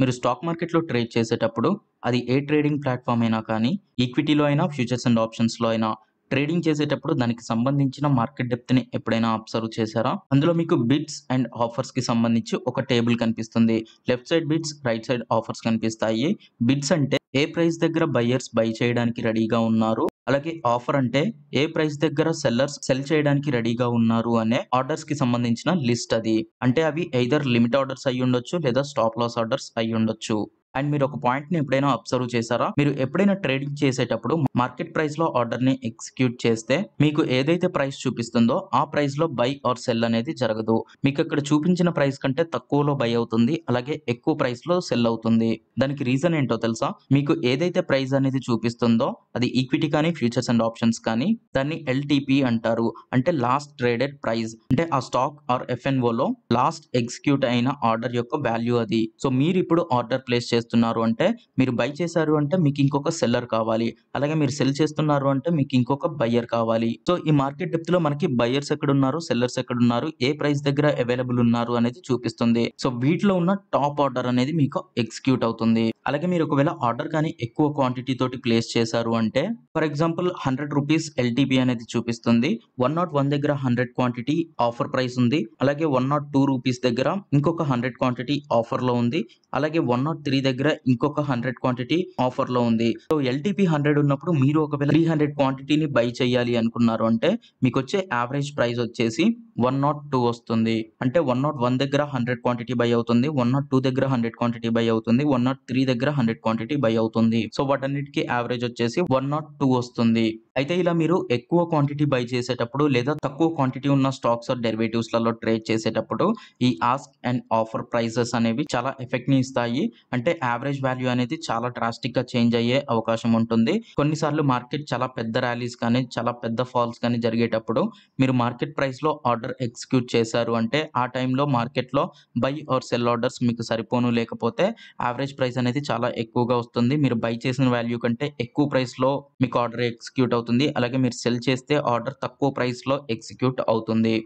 మీరు స్టాక్ మార్కెట్లో ట్రేడ్ చేసేటప్పుడు అది ఏ ట్రేడింగ్ ప్లాట్ఫామ్ అయినా కానీ ఈక్విటీలో అయినా ఫ్యూచర్స్ అండ్ ఆప్షన్స్లో అయినా ట్రేడింగ్ చేసేటప్పుడు దానికి సంబంధించిన మార్కెట్ డెప్త్ని ఎప్పుడైనా అబ్సర్వ్ చేశారా అందులో మీకు బిట్స్ అండ్ ఆఫర్స్కి సంబంధించి ఒక టేబుల్ కనిపిస్తుంది left side bids right side offers కనిపిస్తాయి బిట్స్ అంటే ఏ ప్రైస్ దగ్గర బయ్యర్స్ బై చేయడానికి రెడీగా ఉన్నారు అలాగే ఆఫర్ అంటే ఏ ప్రైస్ దగ్గర సెల్లర్స్ సెల్ చేయడానికి రెడీగా ఉన్నారు అనే ఆర్డర్స్ కి సంబంధించిన లిస్ట్ అది అంటే అవి ఎయిదర్ లిమిట్ ఆర్డర్స్ అయి ఉండొచ్చు లేదా స్టాప్ లాస్ ఆర్డర్స్ అయి ఉండొచ్చు అండ్ మీరు ఒక పాయింట్ని ఎప్పుడైనా అబ్జర్వ్ చేశారా మీరు ఎప్పుడైనా ట్రేడింగ్ చేసేటప్పుడు మార్కెట్ ప్రైస్లో ఆర్డర్ని ఎగ్జిక్యూట్ చేస్తే మీకు ఏదైతే ప్రైస్ చూపిస్తుందో ఆ ప్రైస్లో బై ఆర్ సెల్ అనేది జరగదు మీకు ఇక్కడ చూపించిన ప్రైస్ కంటే తక్కువలో బై అవుతుంది అలాగే ఎక్కువ ప్రైస్లో సెల్ అవుతుంది దానికి రీజన్ ఏంటో తెలుసా మీకు ఏదైతే ప్రైస్ అనేది చూపిస్తుందో అది ఈక్విటీ కానీ ఫ్యూచర్స్ అండ్ ఆప్షన్స్ కానీ దాన్ని ఎల్టీపీ అంటారు అంటే లాస్ట్ ట్రేడెడ్ ప్రైస్ అంటే ఆ స్టాక్ ఆర్ ఎఫ్ఎన్ఓ లో లాస్ట్ ఎగ్జిక్యూట్ అయిన ఆర్డర్ యొక్క వాల్యూ అది సో మీరు ఇప్పుడు ఆర్డర్ ప్లేస్ చేస్తే చేస్తున్నారు అంటే మీరు బై చేశారు అంటే మీకు ఇంకొక సెల్లర్ కావాలి అలాగే మీరు సెల్ చేస్తున్నారు అంటే మీకు ఇంకొక బయ్యర్ కావాలి సో ఈ మార్కెట్ డెప్త్ లో మనకి బయ్యర్స్ ఎక్కడ ఉన్నారు సెల్లర్స్ ఎక్కడ ఉన్నారు ఏ ప్రైస్ దగ్గర అవైలబుల్ ఉన్నారు అనేది చూపిస్తుంది సో వీటిలో ఉన్న టాప్ ఆర్డర్ అనేది మీకు ఎగ్జిక్యూట్ అవుతుంది అలాగే మీరు ఒకవేళ ఆర్డర్ కానీ ఎక్కువ క్వాంటిటీ తోటి ప్లేస్ చేశారు అంటే for example hundred rupees LTP అనేది చూపిస్తుంది వన్ నాట్ వన్ దగ్గర హండ్రెడ్ క్వాంటిటీ ఆఫర్ ప్రైస్ ఉంది అలాగే వన్ నాట్ టూ రూపీస్ దగ్గర ఇంకొక హండ్రెడ్ క్వాంటిటీ ఆఫర్ లో ఉంది అలాగే వన్ నాట్ త్రీ దగ్గర దగ్గర ఇంకొక హండ్రెడ్ క్వాంటిటీ ఆఫర్ లో ఉంది సో ఎల్టీపీ హండ్రెడ్ ఉన్నప్పుడు మీరు ఒకవేళ త్రీ హండ్రెడ్ క్వాంటిటీని బై చేయాలి అనుకున్నారు అంటే మీకు వచ్చే యావరేజ్ ప్రైస్ వచ్చేసి వన్ నాట్ టూ వస్తుంది అంటే వన్ నాట్ వన్ దగ్గర హండ్రెడ్ క్వాంటిటీ బై అవుతుంది వన్ నాట్ టూ దగ్గర హండ్రెడ్ క్వాంటిటీ బై అవుతుంది వన్ నాట్ త్రీ దగ్గర హండ్రెడ్ క్వాంటిటీ బై అవుతుంది సో వాటన్నిటికీ యావరేజ్ వచ్చేసి వన్ నాట్ టూ వస్తుంది అయితే ఇలా మీరు ఎక్కువ క్వాంటిటీ బై చేసేటప్పుడు లేదా తక్కువ క్వాంటిటీ ఉన్న స్టాక్స్ ఆర్ డెరివేటివ్స్లలో ట్రేడ్ చేసేటప్పుడు ఈ ఆస్క్ అండ్ ఆఫర్ ప్రైసెస్ అనేవి చాలా ఎఫెక్ట్ ని ఇస్తాయి అంటే యావరేజ్ వాల్యూ అనేది చాలా డ్రాస్టిక్ గా చేంజ్ అయ్యే అవకాశం ఉంటుంది కొన్నిసార్లు మార్కెట్ చాలా పెద్ద ర్యాలీస్ కానీ చాలా పెద్ద ఫాల్స్ కానీ జరిగేటప్పుడు మీరు మార్కెట్ ప్రైస్ లో ఆర్డర్ ఎగ్జిక్యూట్ చేశారు అంటే ఆ టైంలో మార్కెట్ లో బై ఆర్ సెల్ ఆర్డర్స్ మీకు సరిపోను లేకపోతే యావరేజ్ ప్రైస్ అనేది చాలా ఎక్కువగా వస్తుంది మీరు బై చేసిన వాల్యూ కంటే ఎక్కువ ప్రైస్ లో మీకు ఆర్డర్ ఎగ్జిక్యూట్ అవుతుంది అలాగే మీరు సెల్ చేస్తే ఆర్డర్ తక్కువ ప్రైస్ లో ఎగ్జిక్యూట్ అవుతుంది